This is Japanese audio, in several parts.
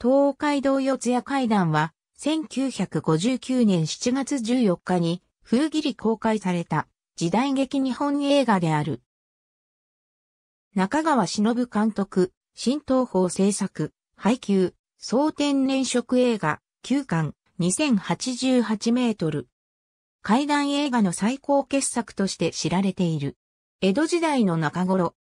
東海道四谷会談は、1959年7月14日に、風切り公開された、時代劇日本映画である。中川忍監督、新東宝制作、配給、総天然色映画、9巻、2088メートル。階談映画の最高傑作として知られている。江戸時代の中頃。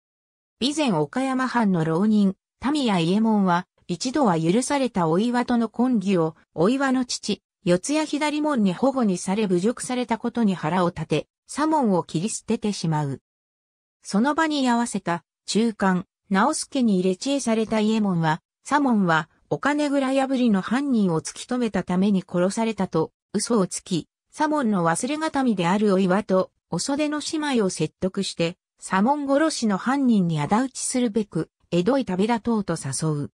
備前岡山藩の浪人、民谷家門は、一度は許されたお岩との婚儀を、お岩の父、四谷左門に保護にされ侮辱されたことに腹を立て、左門を切り捨ててしまう。その場に居合わせた、中間、直助に入れ知恵された家門は、左門は、お金蔵破りの犯人を突き止めたために殺されたと、嘘をつき、左門の忘れがたみであるお岩と、お袖の姉妹を説得して、左門殺しの犯人に仇討ちするべく、江戸へ旅立とうと誘う。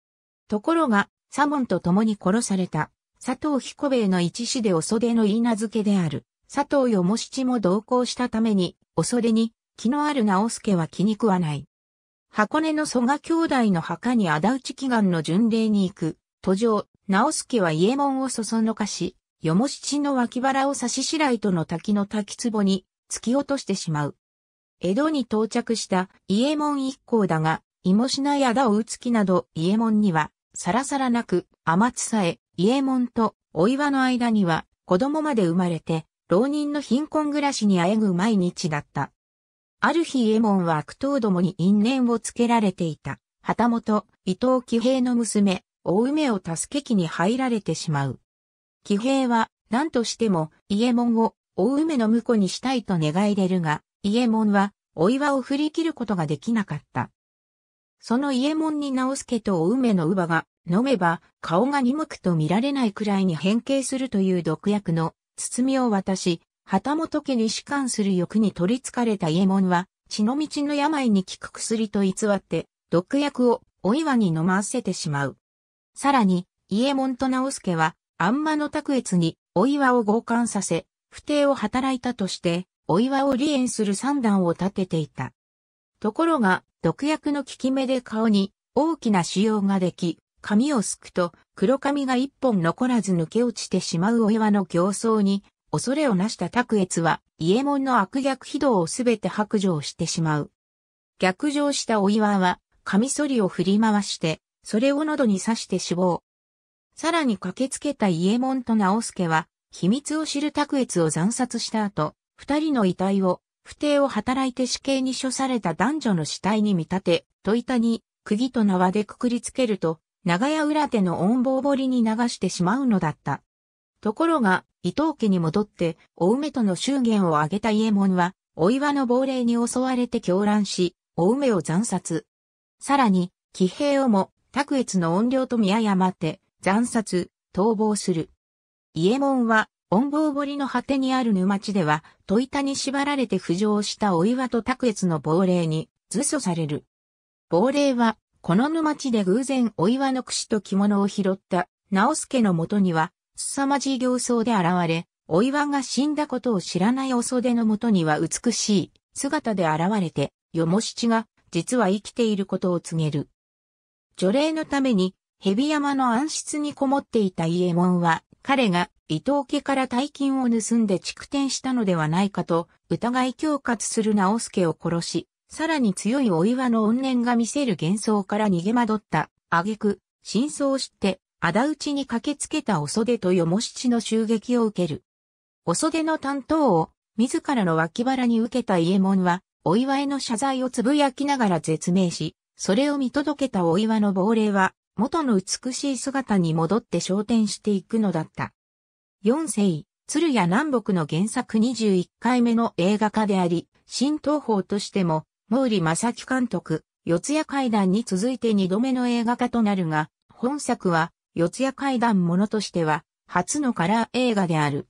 ところが、左門と共に殺された、佐藤彦兵衛の一子で恐袖の言い名付けである、佐藤よも七も同行したために、恐れに、気のある直助は気に食わない。箱根の蘇我兄弟の墓に仇討ち祈願の巡礼に行く、途上、直助は家門をそそのかし、よも七の脇腹を差し白糸の滝の滝壺に突き落としてしまう。江戸に到着した伊右衛門一行だが、芋品やだを打つ気など伊右衛門にはさらさらなく、天津さえ、伊右衛門と、お岩の間には、子供まで生まれて、浪人の貧困暮らしにあえぐ毎日だった。ある日伊右衛門は悪党どもに因縁をつけられていた、旗本、伊藤喜平の娘、大梅を助け機に入られてしまう。喜平は、何としても、伊右衛門を、大梅の婿にしたいと願い出るが、伊右衛門は、お岩を振り切ることができなかった。その家右門に直助と梅の乳母が、飲めば顔が二目と見られないくらいに変形するという毒薬の包みを渡し、旗本家に仕官する欲に取りつかれた伊右衛門は、血の道の病に効く薬と偽って、毒薬をお岩に飲ませてしまう。さらに、伊右衛門と直助は、あんまの卓越にお岩を強姦させ、不定を働いたとして、お岩を離縁する三段を立てていた。ところが、毒薬の効き目で顔に大きな腫瘍ができ、髪をすくと黒髪が一本残らず抜け落ちてしまうお岩の形相に、恐れをなした卓越は、伊右衛門の悪逆非道をすべて白状してしまう。逆上したお岩は、カミソリを振り回して、それを喉に刺して死亡。さらに駆けつけた伊右衛門と直助は、秘密を知る卓越を惨殺した後、二人の遺体を不定を働いて死刑に処された男女の死体に見立て、戸板に、釘と縄でくくりつけると、長屋裏手の恩棒堀に流してしまうのだった。ところが、伊藤家に戻って、お梅との祝言を挙げた伊右衛門は、お岩の亡霊に襲われて狂乱し、お梅を惨殺。さらに、騎兵をも、卓越の怨霊と見誤って、惨殺、逃亡する。伊右衛門は、恩坊堀の果てにある沼地では、戸板に縛られて浮上したお岩と卓越の亡霊に、図書される。亡霊は、この沼地で偶然お岩の櫛と着物を拾った、直助のもとには、凄まじい形相で現れ、お岩が死んだことを知らないお袖のもとには美しい姿で現れて、よも七が、実は生きていることを告げる。除霊のために、蛇山の暗室にこもっていた伊右衛門は、彼が伊藤家から大金を盗んで蓄転したのではないかと疑い恐喝する直助を殺し、さらに強いお岩の怨念が見せる幻想から逃げ惑った、挙句、真相を知って、仇討ちに駆けつけたお袖とよも七の襲撃を受ける。お袖の担当を、自らの脇腹に受けた伊右衛門は、お岩への謝罪をつぶやきながら絶命し、それを見届けたお岩の亡霊は、元の美しい姿に戻って昇天していくのだった。四世、鶴屋南北の原作21回目の映画化であり、新東宝としても、毛利正樹監督、四谷階段に続いて2度目の映画化となるが、本作は、四谷階段ものとしては、初のカラー映画である。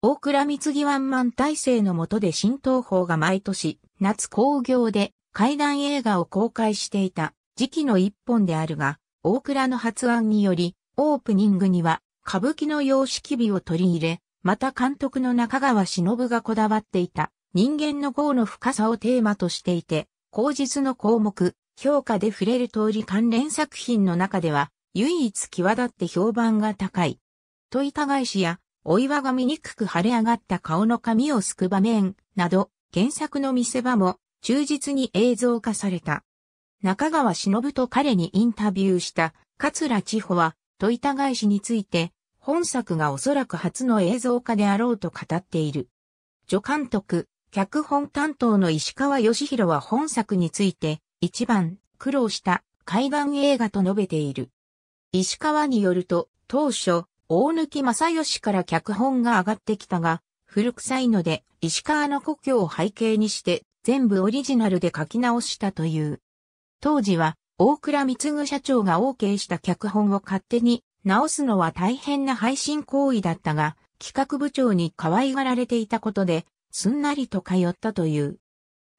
大倉光次ワンマン体制の下で新東宝が毎年、夏興行で階段映画を公開していた時期の一本であるが、大倉の発案により、オープニングには歌舞伎の様式美を取り入れ、また監督の中川忍がこだわっていた人間の業の深さをテーマとしていて、後日の項目、評価で触れる通り関連作品の中では、唯一際立って評判が高い。問いた返しや、お岩が醜く腫れ上がった顔の髪をすく場面など、原作の見せ場も忠実に映像化された。中川忍と彼にインタビューした桂千穂は、と板返しについて、本作がおそらく初の映像化であろうと語っている。助監督、脚本担当の石川義弘は本作について、一番苦労した海岸映画と述べている。石川によると、当初、大貫正義から脚本が上がってきたが、古臭いので、石川の故郷を背景にして、全部オリジナルで書き直したという。当時は、大倉貢社長が OK した脚本を勝手に直すのは大変な配信行為だったが、企画部長に可愛がられていたことで、すんなりと通ったという。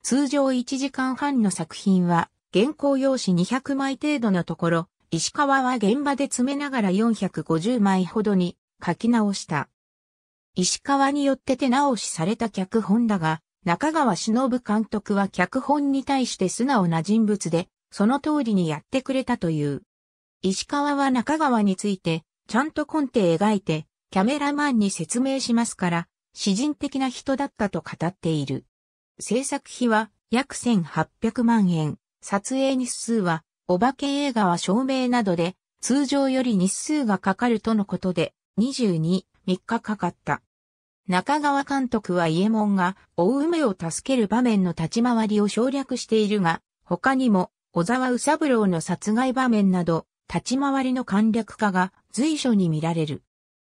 通常1時間半の作品は、原稿用紙200枚程度のところ、石川は現場で詰めながら450枚ほどに書き直した。石川によって手直しされた脚本だが、中川忍監督は脚本に対して素直な人物で、その通りにやってくれたという。石川は中川について、ちゃんとコンテ描いて、キャメラマンに説明しますから、詩人的な人だったと語っている。制作費は約1800万円、撮影日数は、お化け映画は照明などで、通常より日数がかかるとのことで、22、3日かかった。中川監督は家門が、お梅を助ける場面の立ち回りを省略しているが、他にも、小沢宇三郎の殺害場面など、立ち回りの簡略化が随所に見られる。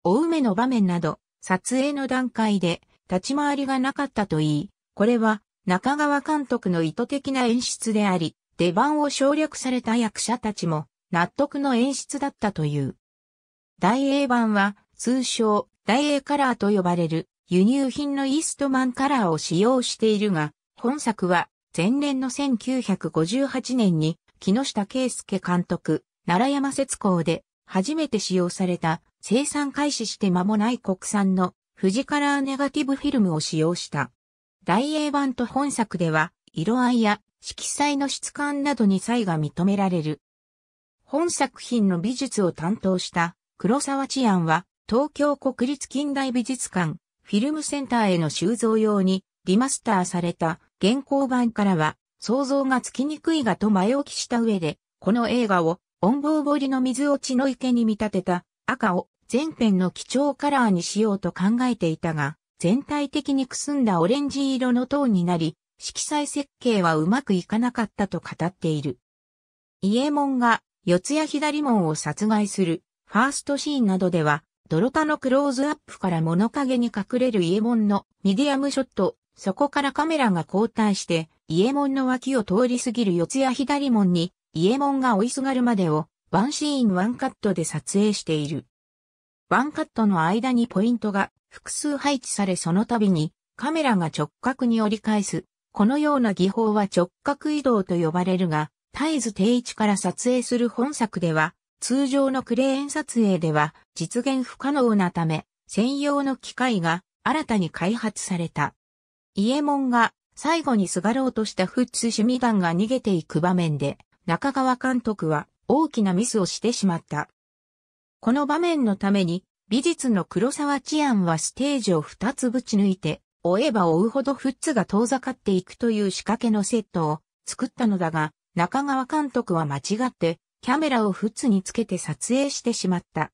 お梅の場面など、撮影の段階で立ち回りがなかったといい、これは中川監督の意図的な演出であり、出番を省略された役者たちも納得の演出だったという。大英版は通称大英カラーと呼ばれる輸入品のイーストマンカラーを使用しているが、本作は前年の1958年に木下圭介監督、奈良山節工で初めて使用された生産開始して間もない国産の富士カラーネガティブフィルムを使用した。大英版と本作では色合いや色彩の質感などに差異が認められる。本作品の美術を担当した黒沢治安は東京国立近代美術館フィルムセンターへの収蔵用にリマスターされた現行版からは想像がつきにくいがと前置きした上で、この映画を音棒堀の水落ちの池に見立てた赤を全編の基調カラーにしようと考えていたが、全体的にくすんだオレンジ色の塔になり、色彩設計はうまくいかなかったと語っている。伊右衛門が四谷左門を殺害するファーストシーンなどでは、泥田のクローズアップから物陰に隠れる伊右衛門のミディアムショットそこからカメラが交代して、伊右衛門の脇を通り過ぎる四谷左門に、伊右衛門が追いすがるまでを、ワンシーンワンカットで撮影している。ワンカットの間にポイントが複数配置されその度に、カメラが直角に折り返す。このような技法は直角移動と呼ばれるが、絶えず定位置から撮影する本作では、通常のクレーン撮影では実現不可能なため、専用の機械が新たに開発された。伊右衛門が最後にすがろうとしたフッツ趣味団が逃げていく場面で、中川監督は大きなミスをしてしまった。この場面のために、美術の黒沢治安はステージを2つぶち抜いて、追えば追うほどフッツが遠ざかっていくという仕掛けのセットを作ったのだが、中川監督は間違って、キャメラをフッツにつけて撮影してしまった。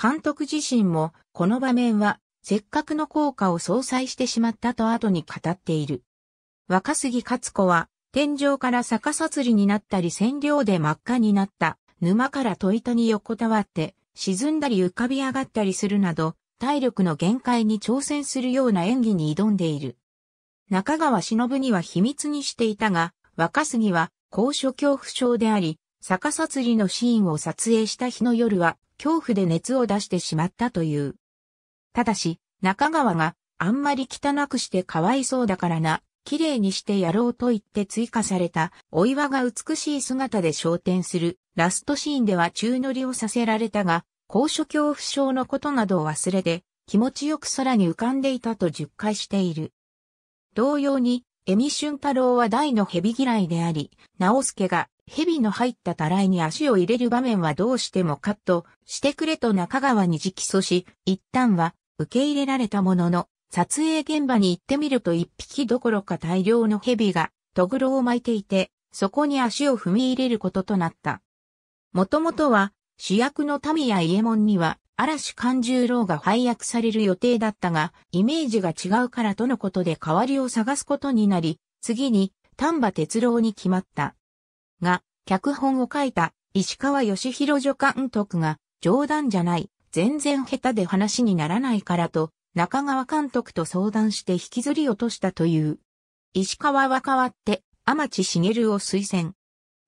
監督自身も、この場面はせっかくの効果を相殺してしまったと後に語っている。若杉勝子は、天井から逆さつりになったり染料で真っ赤になった沼から戸板に横たわって沈んだり浮かび上がったりするなど体力の限界に挑戦するような演技に挑んでいる。中川忍には秘密にしていたが、若杉は高所恐怖症であり、逆さつりのシーンを撮影した日の夜は恐怖で熱を出してしまったという。ただし、中川があんまり汚くしてかわいそうだからな、綺麗にしてやろうと言って追加された、お岩が美しい姿で昇天する、ラストシーンでは宙乗りをさせられたが、高所恐怖症のことなどを忘れて、気持ちよく空に浮かんでいたと述回している。同様に、エミシュ俊太郎は大の蛇嫌いであり、直助が蛇の入ったたらいに足を入れる場面はどうしてもカットしてくれと中川に直訴し、一旦は受け入れられたものの、撮影現場に行ってみると一匹どころか大量の蛇が、トグロを巻いていて、そこに足を踏み入れることとなった。もともとは、主役の民や伊右衛門には、嵐勘十郎が配役される予定だったが、イメージが違うからとのことで代わりを探すことになり、次に丹波哲郎に決まった。が、脚本を書いた石川義弘助監督が冗談じゃない、全然下手で話にならないからと、中川監督と相談して引きずり落としたという。石川は代わって、天地茂を推薦。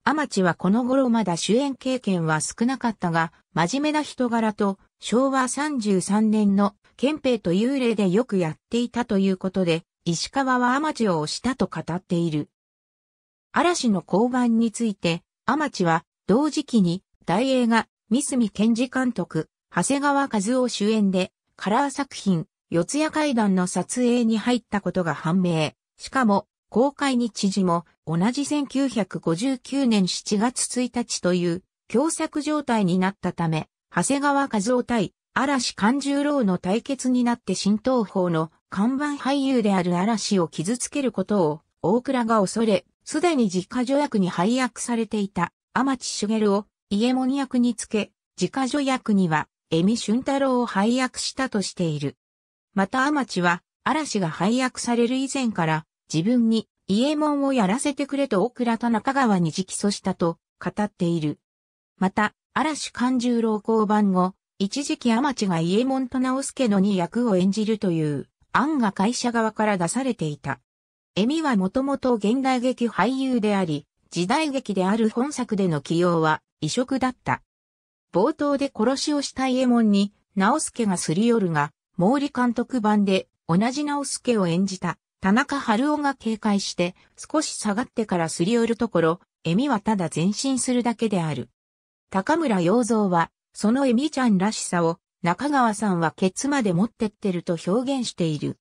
天地はこの頃まだ主演経験は少なかったが、真面目な人柄と、昭和33年の憲兵と幽霊でよくやっていたということで、石川は天地を推したと語っている。嵐の交番について、天地は同時期に大映画三住健治監督、長谷川和夫主演で、カラー作品、四谷階段の撮影に入ったことが判明。しかも、公開日時も同じ1959年7月1日という共作状態になったため、長谷川和夫対嵐勘十郎の対決になって新東方の看板俳優である嵐を傷つけることを大倉が恐れ、すでに自家助役に配役されていた天地茂を家門役につけ、自家助役には江見俊太郎を配役したとしている。また天地は、嵐が配役される以前から、自分に、伊右衛門をやらせてくれと大倉田中川に直訴したと、語っている。また、嵐勘十郎交番後、一時期天地が伊右衛門と直けのに役を演じるという案が会社側から出されていた。エミはもともと現代劇俳優であり、時代劇である本作での起用は異色だった。冒頭で殺しをした伊右衛門に、直助がすり寄るが、毛利監督版で同じ直助を演じた田中春夫が警戒して少し下がってからすり寄るところ、エミはただ前進するだけである。高村洋三は、そのエミちゃんらしさを中川さんはケツまで持ってってると表現している。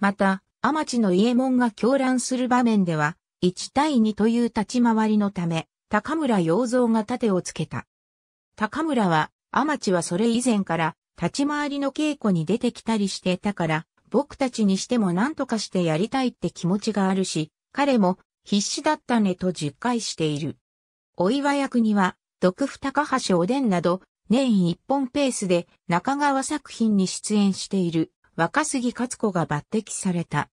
また、アマチの伊右衛門が狂乱する場面では、1対2という立ち回りのため、高村洋三が盾をつけた。高村は、アマチはそれ以前から、立ち回りの稽古に出てきたりしてたから、僕たちにしても何とかしてやりたいって気持ちがあるし、彼も必死だったねと実戒している。お岩役には、毒不高橋おでんなど、年一本ペースで中川作品に出演している若杉勝子が抜擢された。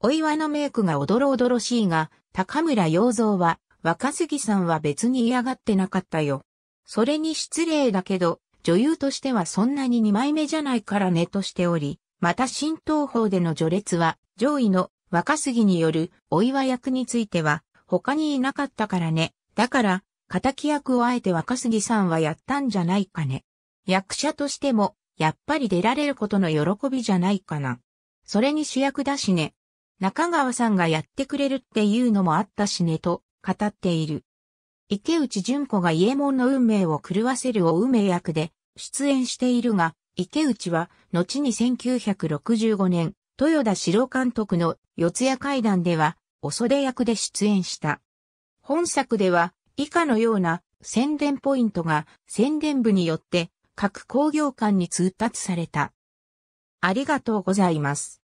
お岩のメイクがおどろおどろしいが、高村洋蔵は若杉さんは別に嫌がってなかったよ。それに失礼だけど、女優としてはそんなに二枚目じゃないからねとしており、また新東方での序列は、上位の若杉によるお岩役については、他にいなかったからね。だから、仇役をあえて若杉さんはやったんじゃないかね。役者としても、やっぱり出られることの喜びじゃないかな。それに主役だしね。中川さんがやってくれるっていうのもあったしねと語っている。池内淳子が伊右衛門の運命を狂わせるを運命役で出演しているが、池内は、後に1965年、豊田史郎監督の四谷階段では、お袖役で出演した。本作では、以下のような宣伝ポイントが宣伝部によって各工業館に通達された。ありがとうございます。